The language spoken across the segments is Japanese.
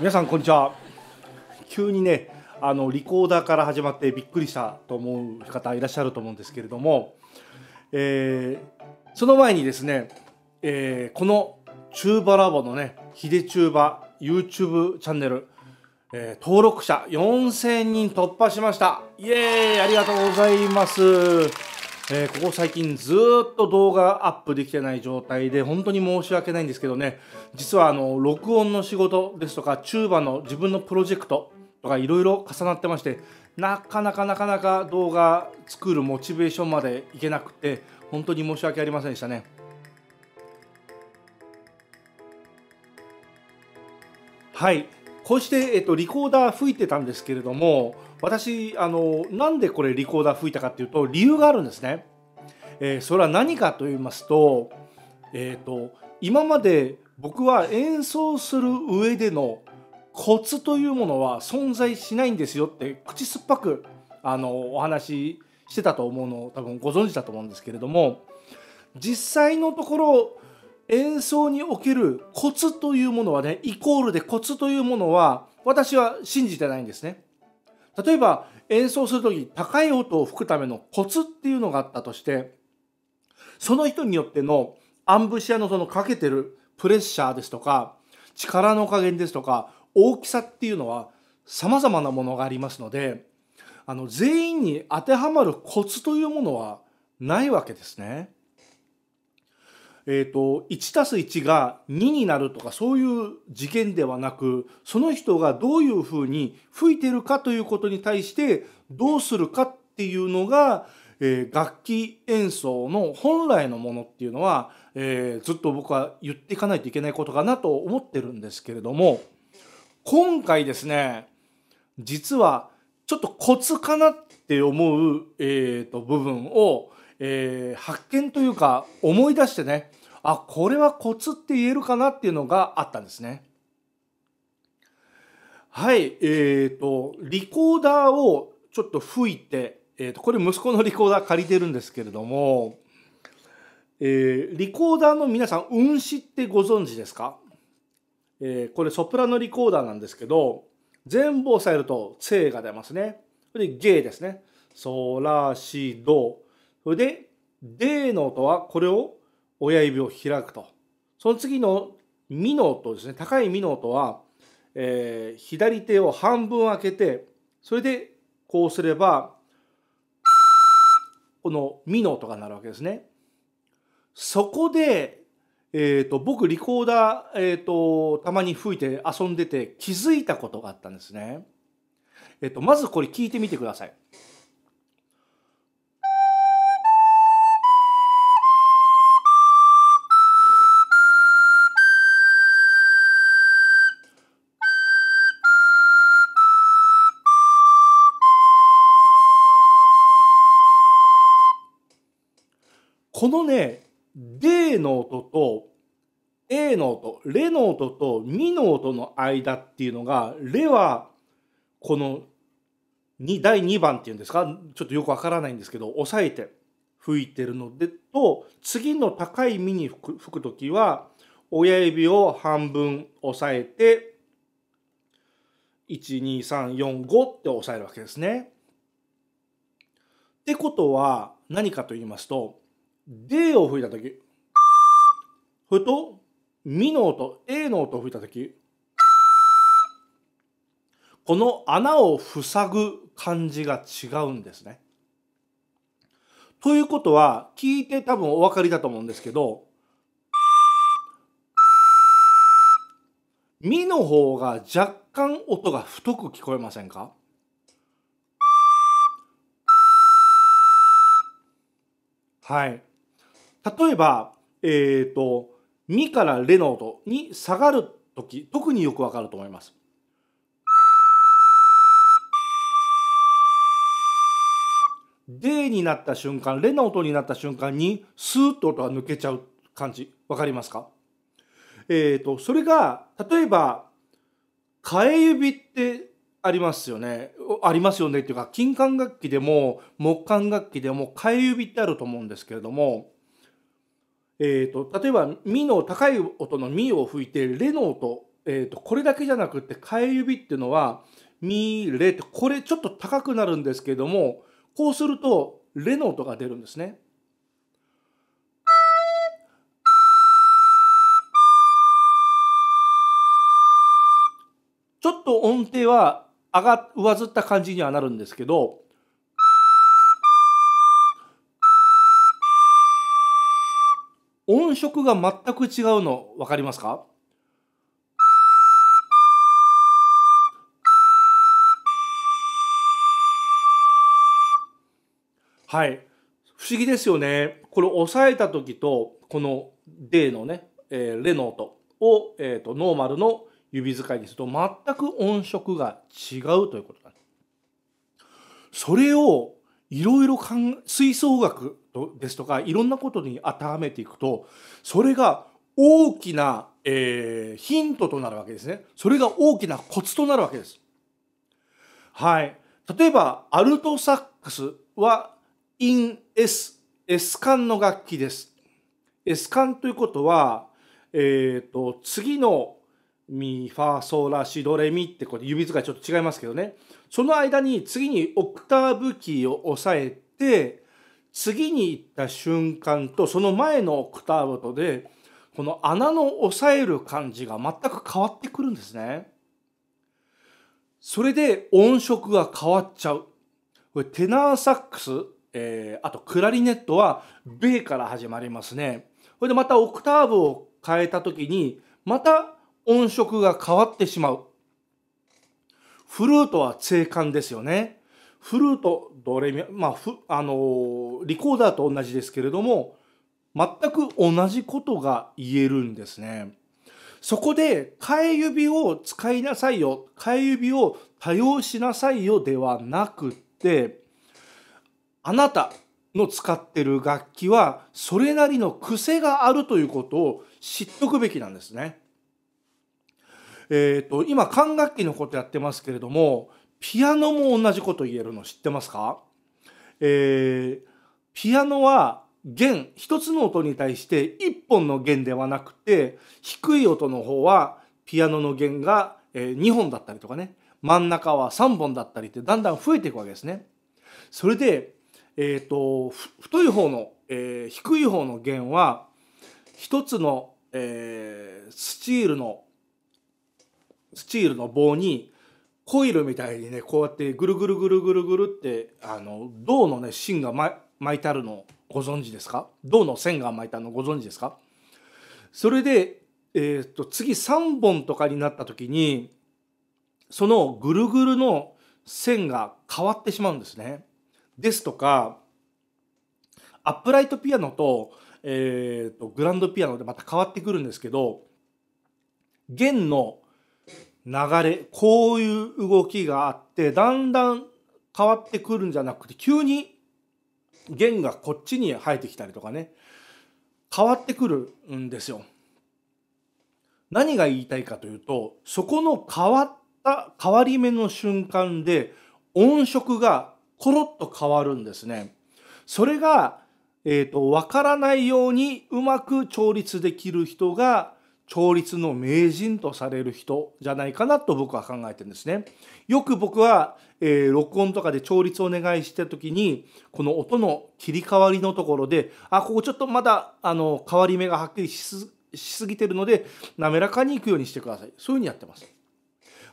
皆さんこんにちは急にねあのリコーダーから始まってびっくりしたと思う方いらっしゃると思うんですけれども、えー、その前にですね、えー、このチューバラボのねヒデチューバ YouTube チャンネル、えー、登録者4000人突破しましたイエーイありがとうございますえー、ここ最近ずっと動画アップできてない状態で本当に申し訳ないんですけどね実はあの録音の仕事ですとかチューバの自分のプロジェクトとかいろいろ重なってましてなかなかなかなか動画作るモチベーションまでいけなくて本当に申し訳ありませんでしたね。はいこうして、えっと、リコーダー吹いてたんですけれども私あのなんでこれリコーダー吹いたかっていうと理由があるんですね。えー、それは何かと言いますと,、えーと今まで僕は演奏する上でのコツというものは存在しないんですよって口酸っぱくあのお話ししてたと思うのを多分ご存知だと思うんですけれども実際のところ演奏におけるコツというものはね、イコールでコツというものは、私は信じてないんですね。例えば、演奏する時、高い音を吹くためのコツっていうのがあったとして、その人によってのアンブシアのそのかけてるプレッシャーですとか、力の加減ですとか、大きさっていうのは様々なものがありますので、あの、全員に当てはまるコツというものはないわけですね。えーと、1たす1が2になるとかそういう事件ではなくその人がどういうふうに吹いてるかということに対してどうするかっていうのが、えー、楽器演奏の本来のものっていうのは、えー、ずっと僕は言っていかないといけないことかなと思ってるんですけれども今回ですね実はちょっとコツかなって思う、えーと部分を、えー、発見というか思い出してねあこれはコツって言えるかなっていうのがあったんですね。はいえーと、リコーダーをちょっと吹いて、えーと、これ息子のリコーダー借りてるんですけれども、えー、リコーダーの皆さん運指ってご存知ですか、えー、これソプラノリコーダーなんですけど全部押さえると「せ」が出ますね。で「ゲ」ですね。ソラシドそれで、での音はこれを親指を開くと。その次のみの音ですね、高いみの音は、えー、左手を半分開けて、それでこうすれば、このみの音が鳴るわけですね。そこで、えっ、ー、と、僕リコーダー、えっ、ー、と、たまに吹いて遊んでて気づいたことがあったんですね。えと、まずこれ聞いてみてください。このね、D の音と A の音、レの音とミの音の間っていうのが、レはこの2第2番っていうんですか、ちょっとよくわからないんですけど、押さえて吹いてるのでと、次の高いミに吹く時は、親指を半分押さえて、12345って押さえるわけですね。ってことは何かと言いますと D を吹いた時ふとミの音 A の音を吹いた時この穴を塞ぐ感じが違うんですね。ということは聞いて多分お分かりだと思うんですけどミの方が若干音が太く聞こえませんかはい。例えば、えっ、ー、と、ミからレの音に下がるとき、特によくわかると思います。D になった瞬間、レの音になった瞬間に、スーッと音が抜けちゃう感じ。わかりますかえっ、ー、と、それが、例えば、替え指ってありますよね。ありますよねっていうか、金管楽器でも木管楽器でも替え指ってあると思うんですけれども、えーと、例えば「ミ」の高い音の「ミ」を吹いて「レ」の音、えーと、とこれだけじゃなくて替え指っていうのは「ミ」「レ」ってこれちょっと高くなるんですけどもこうすると「レ」の音が出るんですね。ちょっと音程は上が上ずった感じにはなるんですけど音色が全く違うの分かりますかはい。不思議ですよね。これ押さえた時と、この D のね、えー、レの音を、えーと、ノーマルの指使いにすると全く音色が違うということだ、それをいろいろ吹奏楽ですとかいろんなことに当てはめていくとそれが大きな、えー、ヒントとなるわけですねそれが大きなコツとなるわけです。はい例えばアルトサックスはインエスエス管の楽器です。エス管ということは、えーと、と次のミファソラシドレミってこれ指使いちょっと違いますけどねその間に次にオクターブキーを押さえて、次に行った瞬間とその前のオクターブとで、この穴の押さえる感じが全く変わってくるんですね。それで音色が変わっちゃう。これテナーサックス、えー、あとクラリネットはベから始まりますね。これでまたオクターブを変えた時に、また音色が変わってしまう。フルートは静観ですよね。フルート、ドレミまあ、あのー、リコーダーと同じですけれども、全く同じことが言えるんですね。そこで、替え指を使いなさいよ、替え指を多用しなさいよではなくって、あなたの使ってる楽器はそれなりの癖があるということを知っとくべきなんですね。えっ、ー、と、今管楽器のことやってますけれども、ピアノも同じこと言えるの知ってますかえー、ピアノは弦、一つの音に対して一本の弦ではなくて、低い音の方はピアノの弦が2本だったりとかね、真ん中は3本だったりってだんだん増えていくわけですね。それで、えっ、ー、と、太い方の、えー、低い方の弦は、一つの、えー、スチールのスチールの棒にコイルみたいにねこうやってぐるぐるぐるぐるぐるってあの銅のね芯が、ま、巻いてあるのご存知ですか銅の線が巻いてあるのご存知ですかそれで、えー、っと次3本とかになった時にそのぐるぐるの線が変わってしまうんですね。ですとかアップライトピアノと,、えー、っとグランドピアノでまた変わってくるんですけど弦の流れ、こういう動きがあって、だんだん変わってくるんじゃなくて、急に弦がこっちに生えてきたりとかね、変わってくるんですよ。何が言いたいかというと、そこの変わった変わり目の瞬間で音色がコロッと変わるんですね。それが、えっ、ー、と、わからないようにうまく調律できる人が調律の名人とされる人じゃないかなと僕は考えてるんですね。よく僕は、えー、録音とかで調律をお願いした時にこの音の切り替わりのところであここちょっとまだあの変わり目がはっきりしすぎてるので滑らかにいくようにしてくださいそういうふうにやってます。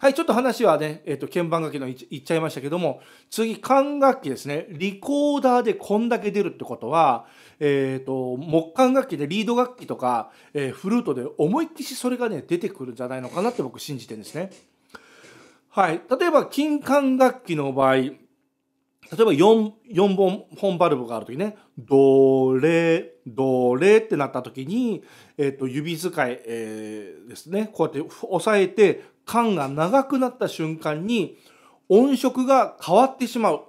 はいちょっと話はね、えーと、鍵盤楽器のいっちゃいましたけども次管楽器ですねリコーダーでこんだけ出るってことは、えーと、木管楽器でリード楽器とか、えー、フルートで思いっきしそれがね出てくるんじゃないのかなって僕信じてるんですね。はい、例えば金管楽器の場合例えば 4, 4本本バルブがある時ねドレドレってなった時に、えー、と指使い、えー、ですねこうやって押さえて間が長くなった瞬間に音色が変わってしまう。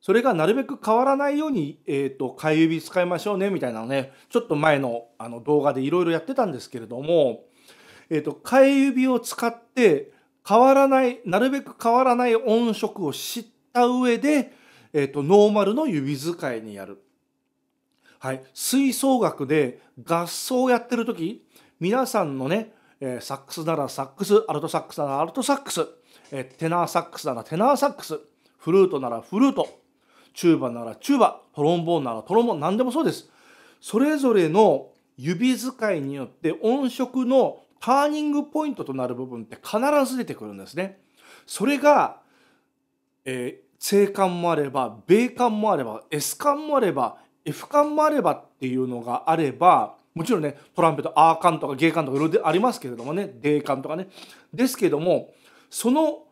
それがなるべく変わらないように、えっ、ー、と、替え指使いましょうね、みたいなのね、ちょっと前のあの動画でいろいろやってたんですけれども、えっ、ー、と、替え指を使って変わらない、なるべく変わらない音色を知った上で、えっ、ー、と、ノーマルの指使いにやる。はい。吹奏楽で合奏をやってる時、皆さんのね、えー、サックスならサックスアルトサックスならアルトサックス、えー、テナーサックスならテナーサックスフルートならフルートチューバならチューバトロンボーンならトロンボーン何でもそうですそれぞれの指使いによって音色のターニングポイントとなる部分って必ず出てくるんですね。それが、えー、正感もあれば米感もあれば S 感もあれば F 感もあればっていうのがあればもちろんねトランペットアーカンとかゲーカンとかいろいろありますけれどもねデーカンとかねですけれどもその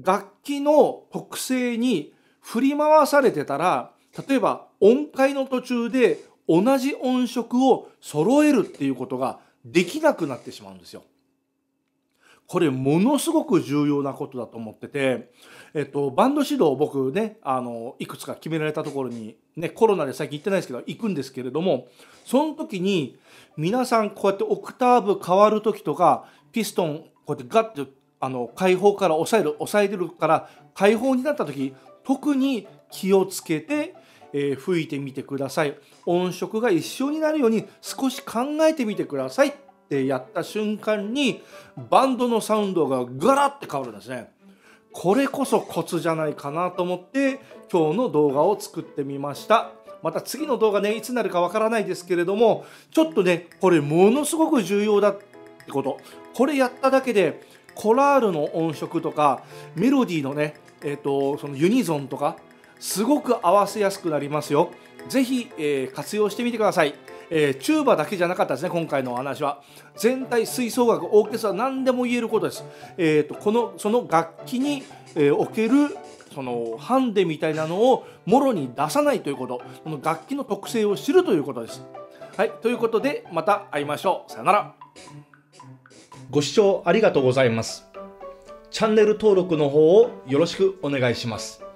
楽器の特性に振り回されてたら例えば音階の途中で同じ音色を揃えるっていうことができなくなってしまうんですよ。これものすごく重要なことだと思っててえっと、バンド指導僕ねあのいくつか決められたところに、ね、コロナで最近行ってないですけど行くんですけれどもその時に皆さんこうやってオクターブ変わる時とかピストンこうやってガッてあの開放から抑える抑えてるから開放になった時特に気をつけて、えー、吹いてみてください音色が一緒になるように少し考えてみてくださいってやった瞬間にバンドのサウンドがガラッて変わるんですね。これこそコツじゃないかなと思って今日の動画を作ってみました。また次の動画ね、いつになるかわからないですけれども、ちょっとね、これものすごく重要だってこと。これやっただけで、コラールの音色とか、メロディーのね、えっ、ー、と、そのユニゾンとか、すごく合わせやすくなりますよ。ぜひ、えー、活用してみてください。えー、チューバだけじゃなかったですね今回のお話は全体吹奏楽オーケストラ何でも言えることです、えーと、このその楽器に、えー、おけるそのハンデみたいなのをもろに出さないということこの楽器の特性を知るということですはいということでまた会いましょうさよならご視聴ありがとうございますチャンネル登録の方をよろしくお願いします